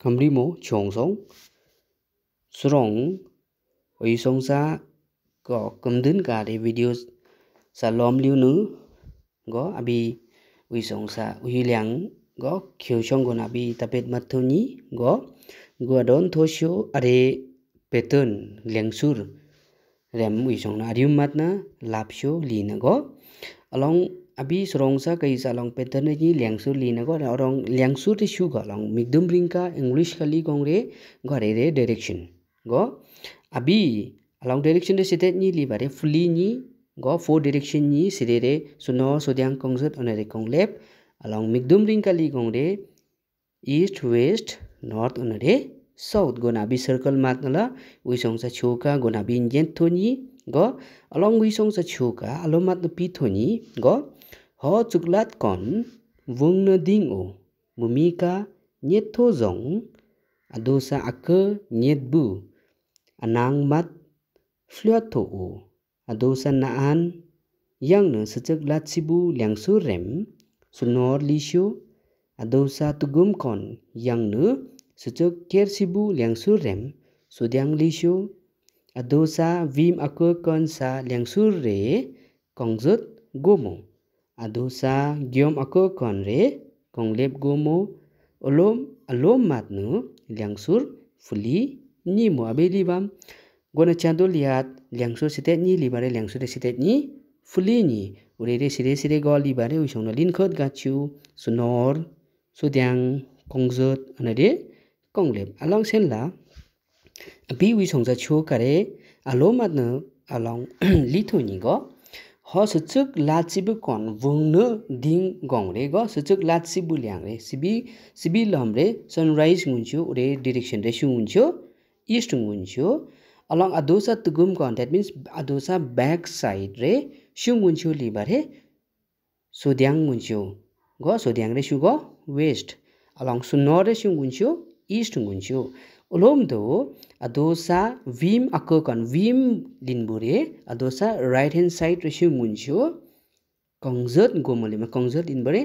kamri mo chong song srong oi song sa có cầm đến cả để video sa lom liu nữ có abi ui song sa ui liang có khiêu trong còn abi tập biệt mật thôi nhí có gua đón thô số are pattern liang sur rem ui song na adium mặt na lap số lì na có along अभी सरोंग सा कई सालोंग पेटर्न जी लियांगसु लीना गो औरोंग लैंगसू रे शू गलोंग मिगदम रिंग का इंग्लिश खाली गोंग रे घरे रे डायरेक्शन गो अभी अलोंग डायरेक्शन रे सिते नि बारे फुली नि गो फोर डायरेक्शन नि सिरे रे सुनो सोद्यांग कोंगसत अनरे कोंग लेप अलोंग मिगदम रिंग ली गोंग रे ईस्ट वेस्ट नॉर्थ अनरे साउथ गोना बी सर्कल मातनला उइसोंग सा छोका गोनाबी बी इंजेंट थोनी go along wi song sa chu ka alomat na pi thoni go ho chuklat kon vung na ding o mumika nyet tho zong adosa ak nyet bu anang mat phlyot tho o adosa na an yang na sa chuklat sibu liang su rem sunor li shu adosa tugum kon yang nu suchok ker sibu liang su rem sudyang li shu adosa vim akukon sa liangsur re kongzut gomo adosa gyom akukon re konglep gomo olom alom matnu liangsur fuli ni mo abelibam gona chando liat liangsur sete ni libare liangsur sete ni fuli ni ure re sire sire gol libare usongna lin khot gachu sunor sudyang kongzut anade konglep alang senla la पि उही छौँछ छेउ रे अलोमा अलङ लिथोनी ग सुक ला कन बङ्ग्न दिङ गाउँ रे ग सुचुक लाउँ रे सिबी सिबी लम् रे सनराइज गुन्छु ओरे डिरेक्सन रे सुँग्यो इस्ट हुँ गुन्थ्यो अदोसा आधोसा तुगुम कन द्याट मिन्स आधोसा ब्याक साइड रे सुँगुन्छु लिबरे सोध्याङ गुन्छु ग सोध्याङ रेसु ग वेस्ट अलाङ सु नर्थ रे सुँगुन्छु इस्ट हुँ ಉಲೋಮ್ದು ಅದೋಸಾ ವಿಮ್ ಅಕ್ಕೋಕನ್ ವಿಮ್ ಲಿನ್ಬುರೆ ಅದೋಸಾ ರೈಟ್ ಹ್ಯಾನ್ಡ್ ಸೈಡ್ ರೆಶ್ಯೂ ಮುಂಚು ಕಂಗ್ಸರ್ಟ್ ಗೋಮೊಲಿಮ ಕಂಗ್ಸರ್ಟ್ ಇನ್ಬರೆ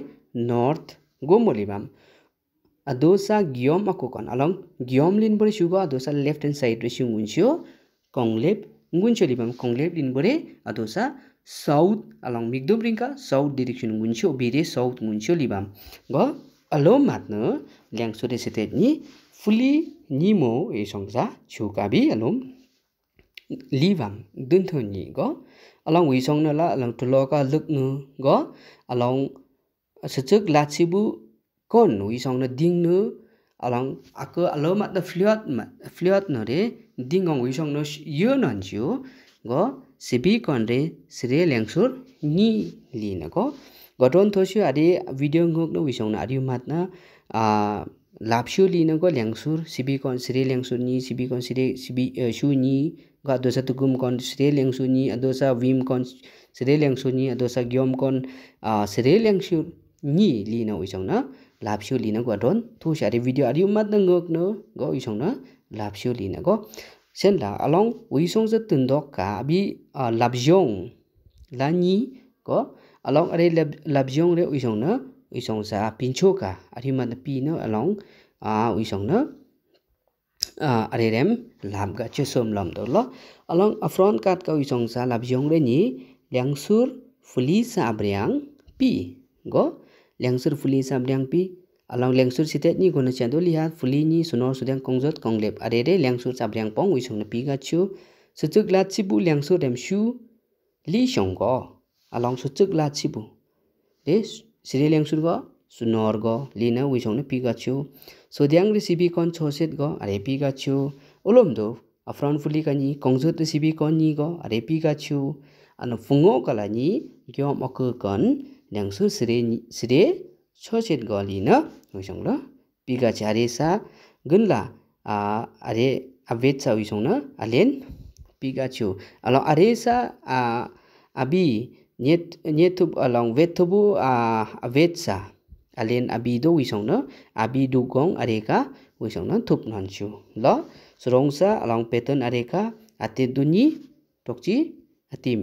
नॉर्थ गोमोलिबाम आदोसा गियोम अकोकन अलङ गियोम लिन बरे सुगो लेफ्ट ह्यान्ड साइड रेसिङ हुन्थ्यो कङ्लेप गुन्चो लिबाम कङ्लेप लिन बरे आदोसा साउथ अलङ मिग्दोम रिङ्का साउथ डिरेक्सन हुन्थ्यो बिरे साउथ हुन्थ्यो लिबाम ग अलोम मात्न ल्याङसोरे सेतेटनी fuli nimo e songsa chukabi alum liwang dunthon ni go along wi song na la along tulo ka luk nu go along sachuk la chibu kon wi song na ding nu along ako alo mat da fliot mat fliot no re ding ong wi song no yo non ju go sibi kon re sire lengsur ni li na go godon thoshu ade video ngok no wi song na adi mat na a lapshu li na go lengsur sibi kon sire lengsur ni sibi kon sire sibi eh, shu ni ga dosa tukum kon sire lengsu ni adosa vim kon sire lengsu ni adosa gyom kon ah, sire lengsur ni li na uisong na lapshu li na go don thu sha ri video ari mat na ngok no go uisong na lapshu li na go sen la along uisong za tun do ka bi ah, lapjong la ni go along are lapjong re uisong na อุยสงสาพินโชกาอธิมันปีเนอะลองอ่าอุยสงเนอะอ่าอะไรเรมลามกะเชื่อสมลำตัวละอลองอฟรอนกัดกับอุยสงสาลับยองเรนี่เลียงสุรฟลีสอับเรียงปีก็เลียงสุรฟลีสอับเรียงปีอลองเลียงสุรสิเทนี่คนจะดูลีฮัดฟลีนี่สุนอสุดยังคงจดคงเล็บอะไรเรเลียงสุรสับเรียงปองอุยสงเนปีกัจชูสุดทุกลาชิบุเลียงสุรเรมชูลีชงก็อลองสุดทุกลาชิบุเดช siri langsung go sunor go lina wisong ne pika chu so diang ri sibi kon choset go are pika chu ulom do afron fuli ka ni kongzo te sibi kon ni go are pika chu ano fungo kala ni gyo moku kon langsu sire sire choset go lina wisong lo lah, pika chare sa gunla a ah, are avet sa wisong na lah, alen pika chu alo are sa a ah, abi net netu along vetubu a avetsa alen abido wisong no abidu gong areka wisong no thup nan chu la srongsa along pattern areka ate dunyi tokchi atim